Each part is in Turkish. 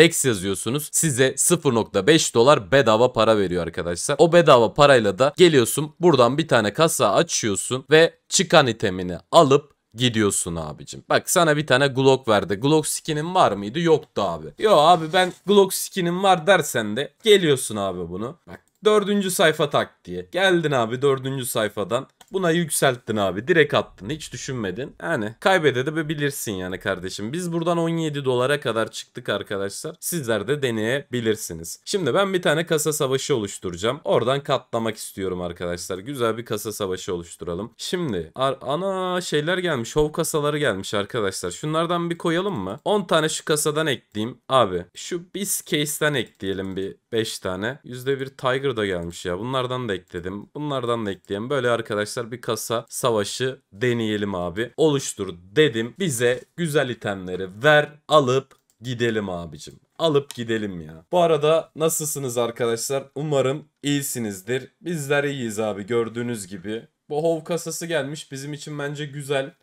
DEX yazıyorsunuz. Size 0.5 dolar bedava para veriyor arkadaşlar. O bedava parayla da geliyorsun buradan bir tane kasa açıyorsun ve çıkan itemini alıp gidiyorsun abicim. Bak sana bir tane Glock verdi. Glock skinin var mıydı? Yoktu abi. Yo abi ben Glock skinin var dersen de geliyorsun abi bunu. Bak dördüncü sayfa tak diye. Geldin abi dördüncü sayfadan. Buna yükselttin abi. Direkt attın. Hiç düşünmedin. Yani kaybede de bilirsin yani kardeşim. Biz buradan 17 dolara kadar çıktık arkadaşlar. Sizler de deneyebilirsiniz. Şimdi ben bir tane kasa savaşı oluşturacağım. Oradan katlamak istiyorum arkadaşlar. Güzel bir kasa savaşı oluşturalım. Şimdi ana şeyler gelmiş. Hov kasaları gelmiş arkadaşlar. Şunlardan bir koyalım mı? 10 tane şu kasadan ekleyeyim. Abi şu biz case'den ekleyelim bir 5 tane. %1 Tiger da gelmiş ya. Bunlardan da ekledim. Bunlardan da ekleyelim. Böyle arkadaşlar arkadaşlar bir kasa savaşı deneyelim abi. Oluştur dedim. Bize güzel itemleri ver alıp gidelim abicim. Alıp gidelim ya. Bu arada nasılsınız arkadaşlar? Umarım iyisinizdir. Bizler iyiyiz abi gördüğünüz gibi. Bu hov kasası gelmiş. Bizim için bence güzel.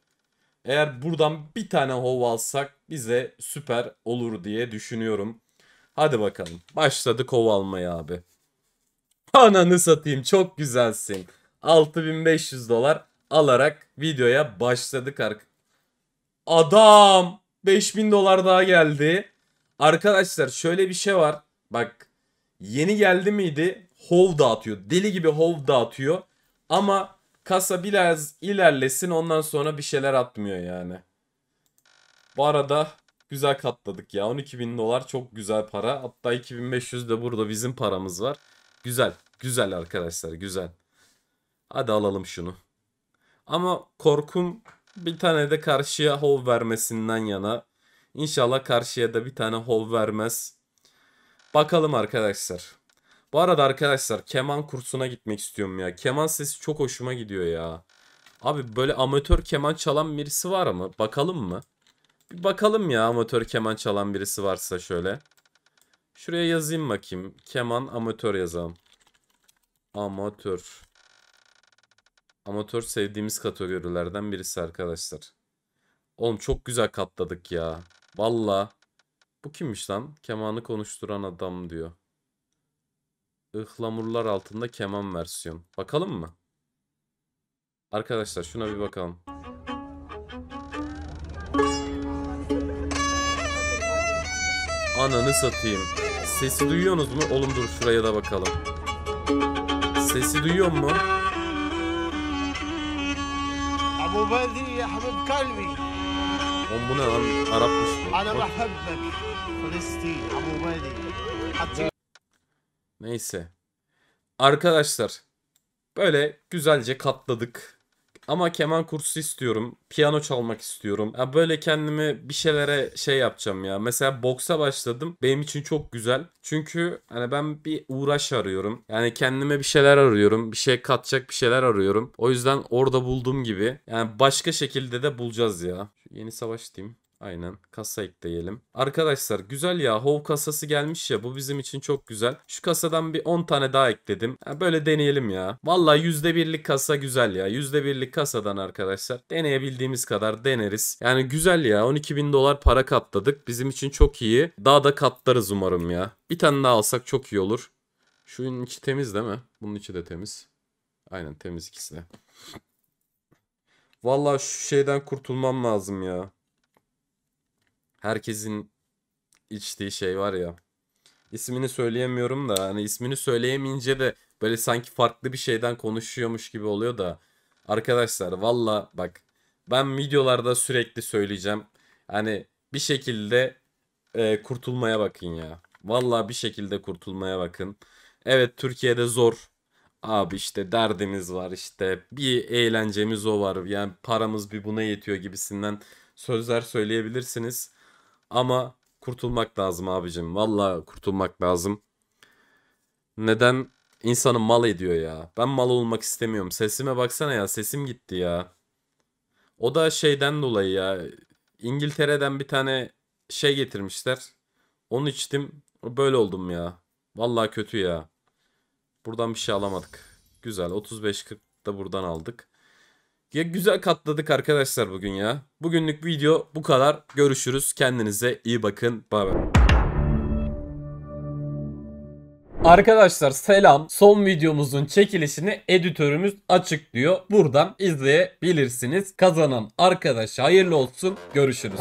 Eğer buradan bir tane hov alsak bize süper olur diye düşünüyorum. Hadi bakalım. Başladık hov almaya abi. Ananı satayım çok güzelsin. 6500 dolar alarak videoya başladık arkadaşlar. Adam 5000 dolar daha geldi. Arkadaşlar şöyle bir şey var. Bak yeni geldi miydi? Hov dağıtıyor. Deli gibi hov dağıtıyor. Ama kasa biraz ilerlesin ondan sonra bir şeyler atmıyor yani. Bu arada güzel katladık ya. 12000 dolar çok güzel para. Hatta 2500 de burada bizim paramız var. Güzel. Güzel arkadaşlar güzel. Hadi alalım şunu. Ama korkum bir tane de karşıya hov vermesinden yana. İnşallah karşıya da bir tane hov vermez. Bakalım arkadaşlar. Bu arada arkadaşlar keman kursuna gitmek istiyorum ya. Keman sesi çok hoşuma gidiyor ya. Abi böyle amatör keman çalan birisi var mı? Bakalım mı? Bir bakalım ya amatör keman çalan birisi varsa şöyle. Şuraya yazayım bakayım. Keman amatör yazalım. Amatör. Amatör sevdiğimiz kategorilerden birisi arkadaşlar. Oğlum çok güzel katladık ya. Valla. Bu kimmiş lan? Kemanı konuşturan adam diyor. Ihlamurlar altında keman versiyon. Bakalım mı? Arkadaşlar şuna bir bakalım. Ananı satayım. Sesi duyuyorsunuz mu? Oğlum dur şuraya da bakalım. Sesi duyuyor mu? ابو بدري يا حبيب قلبي Oğlum bu ne lan? Arapmış. انا Bak- بحبك فلسطين ابو بدري Neyse. Arkadaşlar. Böyle güzelce katladık. Ama keman kursu istiyorum. Piyano çalmak istiyorum. Ya böyle kendimi bir şeylere şey yapacağım ya. Mesela boksa başladım. Benim için çok güzel. Çünkü hani ben bir uğraş arıyorum. Yani kendime bir şeyler arıyorum. Bir şey katacak bir şeyler arıyorum. O yüzden orada bulduğum gibi. Yani başka şekilde de bulacağız ya. Şu yeni savaş diyeyim. Aynen kasa ekleyelim. Arkadaşlar güzel ya Hov kasası gelmiş ya bu bizim için çok güzel. Şu kasadan bir 10 tane daha ekledim. Ya böyle deneyelim ya. Valla %1'lik kasa güzel ya. %1'lik kasadan arkadaşlar deneyebildiğimiz kadar deneriz. Yani güzel ya 12 bin dolar para katladık. Bizim için çok iyi. Daha da katlarız umarım ya. Bir tane daha alsak çok iyi olur. Şunun içi temiz değil mi? Bunun içi de temiz. Aynen temiz ikisi de. Valla şu şeyden kurtulmam lazım ya herkesin içtiği şey var ya. İsmini söyleyemiyorum da hani ismini söyleyemeyince de böyle sanki farklı bir şeyden konuşuyormuş gibi oluyor da. Arkadaşlar valla bak ben videolarda sürekli söyleyeceğim. Hani bir şekilde e, kurtulmaya bakın ya. Valla bir şekilde kurtulmaya bakın. Evet Türkiye'de zor. Abi işte derdimiz var işte bir eğlencemiz o var yani paramız bir buna yetiyor gibisinden sözler söyleyebilirsiniz. Ama kurtulmak lazım abicim. Valla kurtulmak lazım. Neden insanı mal ediyor ya? Ben mal olmak istemiyorum. Sesime baksana ya. Sesim gitti ya. O da şeyden dolayı ya. İngiltere'den bir tane şey getirmişler. Onu içtim. Böyle oldum ya. Valla kötü ya. Buradan bir şey alamadık. Güzel. 35-40 da buradan aldık. Ya güzel katladık arkadaşlar bugün ya. Bugünlük video bu kadar. Görüşürüz. Kendinize iyi bakın. Bye bye. Arkadaşlar selam. Son videomuzun çekilişini editörümüz açıklıyor. Buradan izleyebilirsiniz. Kazanan arkadaş hayırlı olsun. Görüşürüz.